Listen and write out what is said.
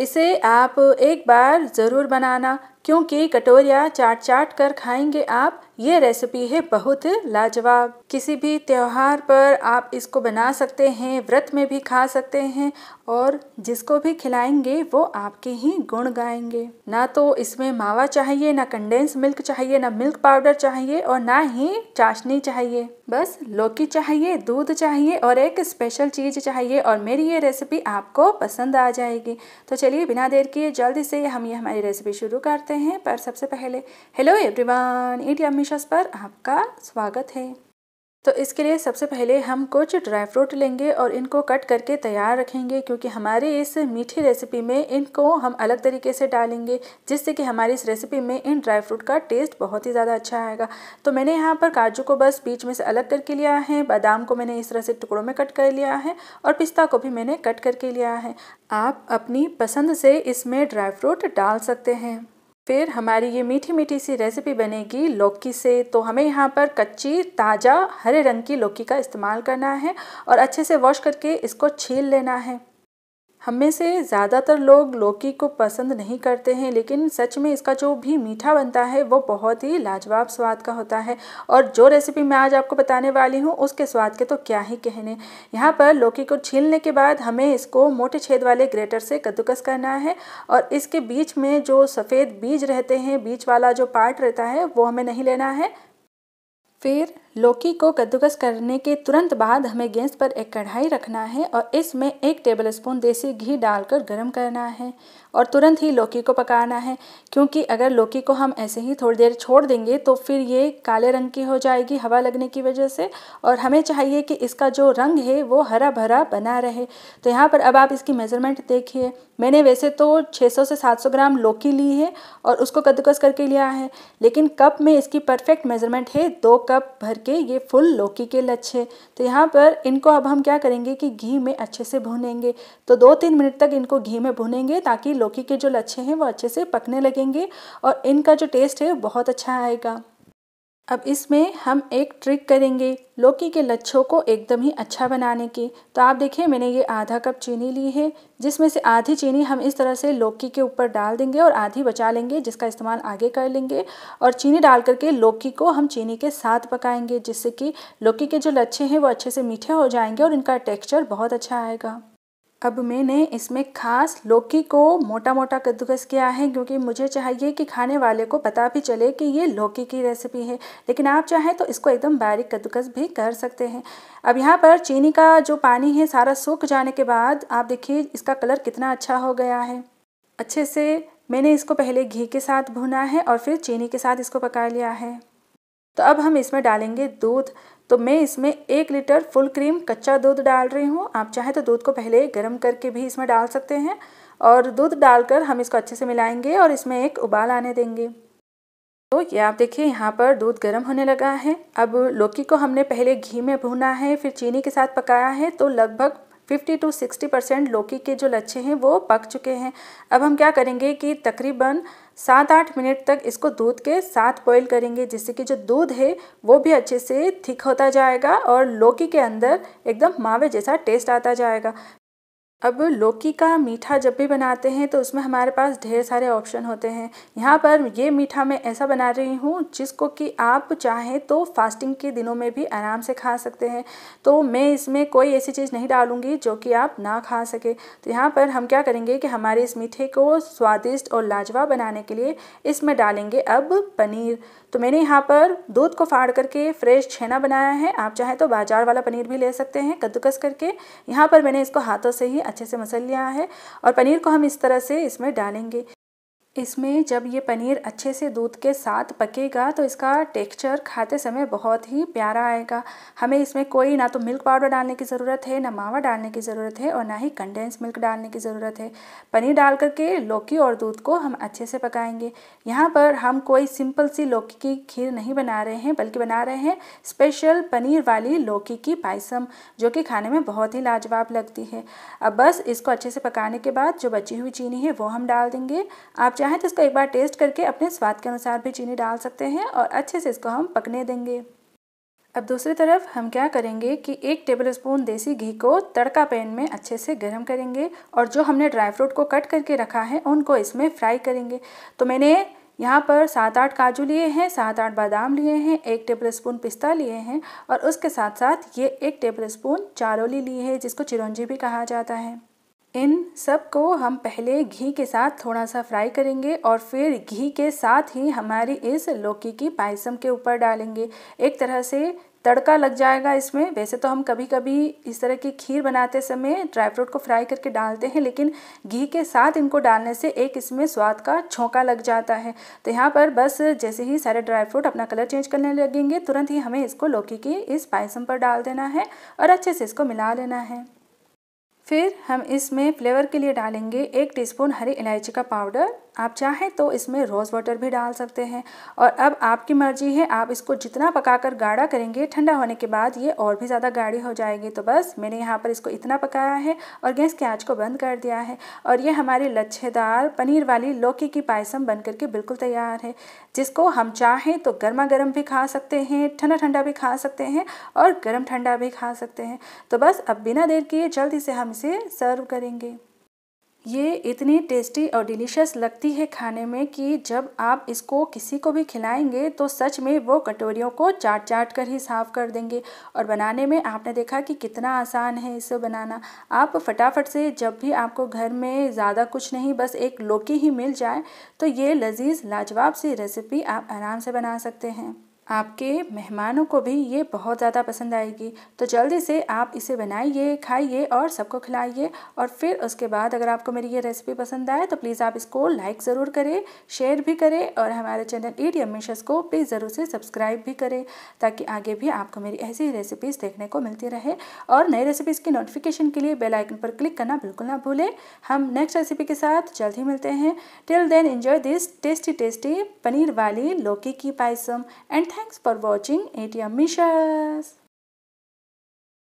इसे आप एक बार ज़रूर बनाना क्योंकि कटोरिया चाट चाट कर खाएंगे आप ये रेसिपी है बहुत लाजवाब किसी भी त्यौहार पर आप इसको बना सकते हैं व्रत में भी खा सकते हैं और जिसको भी खिलाएंगे वो आपके ही गुण गाएंगे ना तो इसमें मावा चाहिए ना कंडेंस मिल्क चाहिए ना मिल्क पाउडर चाहिए और ना ही चाशनी चाहिए बस लौकी चाहिए दूध चाहिए और एक स्पेशल चीज़ चाहिए और मेरी ये रेसिपी आपको पसंद आ जाएगी तो चलिए बिना देर किए जल्दी से हम ये हमारी रेसिपी शुरू करते हैं पर सबसे पहले हेलो एवरीवन ई टी पर आपका स्वागत है तो इसके लिए सबसे पहले हम कुछ ड्राई फ्रूट लेंगे और इनको कट करके तैयार रखेंगे क्योंकि हमारी इस मीठी रेसिपी में इनको हम अलग तरीके से डालेंगे जिससे कि हमारी इस रेसिपी में इन ड्राई फ्रूट का टेस्ट बहुत ही ज़्यादा अच्छा आएगा तो मैंने यहाँ पर काजू को बस बीच में से अलग करके लिया है बादाम को मैंने इस तरह से टुकड़ों में कट कर लिया है और पिस्ता को भी मैंने कट करके लिया है आप अपनी पसंद से इसमें ड्राई फ्रूट डाल सकते हैं फिर हमारी ये मीठी मीठी सी रेसिपी बनेगी लौकी से तो हमें यहाँ पर कच्ची ताज़ा हरे रंग की लौकी का इस्तेमाल करना है और अच्छे से वॉश करके इसको छील लेना है हम में से ज़्यादातर लोग लौकी को पसंद नहीं करते हैं लेकिन सच में इसका जो भी मीठा बनता है वो बहुत ही लाजवाब स्वाद का होता है और जो रेसिपी मैं आज आपको बताने वाली हूँ उसके स्वाद के तो क्या ही कहने यहाँ पर लौकी को छीलने के बाद हमें इसको मोटे छेद वाले ग्रेटर से कद्दूकस करना है और इसके बीच में जो सफ़ेद बीज रहते हैं बीज वाला जो पार्ट रहता है वो हमें नहीं लेना है फिर लौकी को कद्दूकस करने के तुरंत बाद हमें गैस पर एक कढ़ाई रखना है और इसमें एक टेबलस्पून देसी घी डालकर गर्म करना है और तुरंत ही लौकी को पकाना है क्योंकि अगर लौकी को हम ऐसे ही थोड़ी देर छोड़ देंगे तो फिर ये काले रंग की हो जाएगी हवा लगने की वजह से और हमें चाहिए कि इसका जो रंग है वो हरा भरा बना रहे तो यहाँ पर अब आप इसकी मेज़रमेंट देखिए मैंने वैसे तो 600 से 700 ग्राम लौकी ली है और उसको कद्दूकस करके लिया है लेकिन कप में इसकी परफेक्ट मेज़रमेंट है दो कप भर के ये फुल लौकी के लच्छे तो यहाँ पर इनको अब हम क्या करेंगे कि घी में अच्छे से भुनेंगे तो दो तीन मिनट तक इनको घी में भुनेंगे ताकि लौकी के जो लच्छे हैं वो अच्छे से पकने लगेंगे और इनका जो टेस्ट है बहुत अच्छा आएगा अब इसमें हम एक ट्रिक करेंगे लौकी के लच्छों को एकदम ही अच्छा बनाने की तो आप देखिए मैंने ये आधा कप चीनी ली है जिसमें से आधी चीनी हम इस तरह से लौकी के ऊपर डाल देंगे और आधी बचा लेंगे जिसका इस्तेमाल आगे कर लेंगे और चीनी डाल करके लौकी को हम चीनी के साथ पकाएंगे जिससे कि लौकी के जो लच्छे हैं वो अच्छे से मीठे हो जाएंगे और इनका टेक्स्चर बहुत अच्छा आएगा अब मैंने इसमें खास लौकी को मोटा मोटा कद्दूकस किया है क्योंकि मुझे चाहिए कि खाने वाले को पता भी चले कि ये लौकी की रेसिपी है लेकिन आप चाहें तो इसको एकदम बारीक कद्दूकस भी कर सकते हैं अब यहाँ पर चीनी का जो पानी है सारा सूख जाने के बाद आप देखिए इसका कलर कितना अच्छा हो गया है अच्छे से मैंने इसको पहले घी के साथ भुना है और फिर चीनी के साथ इसको पका लिया है तो अब हम इसमें डालेंगे दूध तो मैं इसमें एक लीटर फुल क्रीम कच्चा दूध डाल रही हूँ आप चाहें तो दूध को पहले गर्म करके भी इसमें डाल सकते हैं और दूध डालकर हम इसको अच्छे से मिलाएंगे और इसमें एक उबाल आने देंगे तो ये आप देखिए यहाँ पर दूध गर्म होने लगा है अब लौकी को हमने पहले घी में भूना है फिर चीनी के साथ पकाया है तो लगभग 50 टू 60 परसेंट लौकी के जो लच्छे हैं वो पक चुके हैं अब हम क्या करेंगे कि तकरीबन सात आठ मिनट तक इसको दूध के साथ बॉईल करेंगे जिससे कि जो दूध है वो भी अच्छे से थिक होता जाएगा और लौकी के अंदर एकदम मावे जैसा टेस्ट आता जाएगा अब लौकी का मीठा जब भी बनाते हैं तो उसमें हमारे पास ढेर सारे ऑप्शन होते हैं यहाँ पर ये मीठा मैं ऐसा बना रही हूँ जिसको कि आप चाहें तो फास्टिंग के दिनों में भी आराम से खा सकते हैं तो मैं इसमें कोई ऐसी चीज़ नहीं डालूँगी जो कि आप ना खा सके तो यहाँ पर हम क्या करेंगे कि हमारे इस मीठे को स्वादिष्ट और लाजवाब बनाने के लिए इसमें डालेंगे अब पनीर तो मैंने यहाँ पर दूध को फाड़ करके फ्रेश छेना बनाया है आप चाहें तो बाजार वाला पनीर भी ले सकते हैं कद्दूकस करके यहाँ पर मैंने इसको हाथों से ही अच्छे से मसल लिया है और पनीर को हम इस तरह से इसमें डालेंगे इसमें जब ये पनीर अच्छे से दूध के साथ पकेगा तो इसका टेक्सचर खाते समय बहुत ही प्यारा आएगा हमें इसमें कोई ना तो मिल्क पाउडर डालने की ज़रूरत है ना मावा डालने की ज़रूरत है और ना ही कंडेंस मिल्क डालने की ज़रूरत है पनीर डाल करके लौकी और दूध को हम अच्छे से पकाएंगे यहाँ पर हम कोई सिंपल सी लौकी की खीर नहीं बना रहे हैं बल्कि बना रहे हैं स्पेशल पनीर वाली लौकी की पायसम जो कि खाने में बहुत ही लाजवाब लगती है अब बस इसको अच्छे से पकाने के बाद जो बची हुई चीनी है वो हम डाल देंगे आप चाहें तो इसको एक बार टेस्ट करके अपने स्वाद के अनुसार भी चीनी डाल सकते हैं और अच्छे से इसको हम पकने देंगे अब दूसरी तरफ हम क्या करेंगे कि एक टेबल स्पून देसी घी को तड़का पैन में अच्छे से गर्म करेंगे और जो हमने ड्राई फ्रूट को कट करके रखा है उनको इसमें फ्राई करेंगे तो मैंने यहाँ पर सात आठ काजू लिए हैं सात आठ बादाम लिए हैं एक टेबल स्पून पिस्ता लिए हैं और उसके साथ साथ ये एक टेबल स्पून चारोली ली है जिसको चिरौंजी भी कहा जाता है इन सब को हम पहले घी के साथ थोड़ा सा फ्राई करेंगे और फिर घी के साथ ही हमारी इस लौकी की पायसम के ऊपर डालेंगे एक तरह से तड़का लग जाएगा इसमें वैसे तो हम कभी कभी इस तरह की खीर बनाते समय ड्राई फ्रूट को फ्राई करके डालते हैं लेकिन घी के साथ इनको डालने से एक इसमें स्वाद का छोंका लग जाता है तो यहाँ पर बस जैसे ही सारे ड्राई फ्रूट अपना कलर चेंज करने लगेंगे तुरंत ही हमें इसको लौकी की इस पायसम पर डाल देना है और अच्छे से इसको मिला लेना है फिर हम इसमें फ्लेवर के लिए डालेंगे एक टीस्पून हरी इलायची का पाउडर आप चाहें तो इसमें रोज़ वाटर भी डाल सकते हैं और अब आपकी मर्ज़ी है आप इसको जितना पकाकर गाढ़ा करेंगे ठंडा होने के बाद ये और भी ज़्यादा गाढ़ी हो जाएगी तो बस मैंने यहाँ पर इसको इतना पकाया है और गैस के आँच को बंद कर दिया है और ये हमारी लच्छेदार पनीर वाली लौकी की पायसम बन करके बिल्कुल तैयार है जिसको हम चाहें तो गर्मा गर्म भी खा सकते हैं ठंडा ठंडा भी खा सकते हैं और गर्म ठंडा भी खा सकते हैं तो बस अब बिना देर किए जल्दी से हम इसे सर्व करेंगे ये इतनी टेस्टी और डिलीशियस लगती है खाने में कि जब आप इसको किसी को भी खिलाएंगे तो सच में वो कटोरियों को चाट चाट कर ही साफ़ कर देंगे और बनाने में आपने देखा कि कितना आसान है इसे बनाना आप फटाफट से जब भी आपको घर में ज़्यादा कुछ नहीं बस एक लौकी ही मिल जाए तो ये लजीज लाजवाब सी रेसिपी आप आराम से बना सकते हैं आपके मेहमानों को भी ये बहुत ज़्यादा पसंद आएगी तो जल्दी से आप इसे बनाइए खाइए और सबको खिलाइए और फिर उसके बाद अगर आपको मेरी ये रेसिपी पसंद आए तो प्लीज़ आप इसको लाइक ज़रूर करें शेयर भी करें और हमारे चैनल डी एडमिशस को प्लीज़ ज़रूर से सब्सक्राइब भी करें ताकि आगे भी आपको मेरी ऐसी रेसिपीज़ देखने को मिलती रहे और नई रेसिपीज़ की नोटिफिकेशन के लिए बेलाइकन पर क्लिक करना बिल्कुल ना भूलें हम नेक्स्ट रेसिपी के साथ जल्द ही मिलते हैं till then enjoy this tasty tasty paneer वाली लौकी की payasam and Thanks for watching ATM Mishas.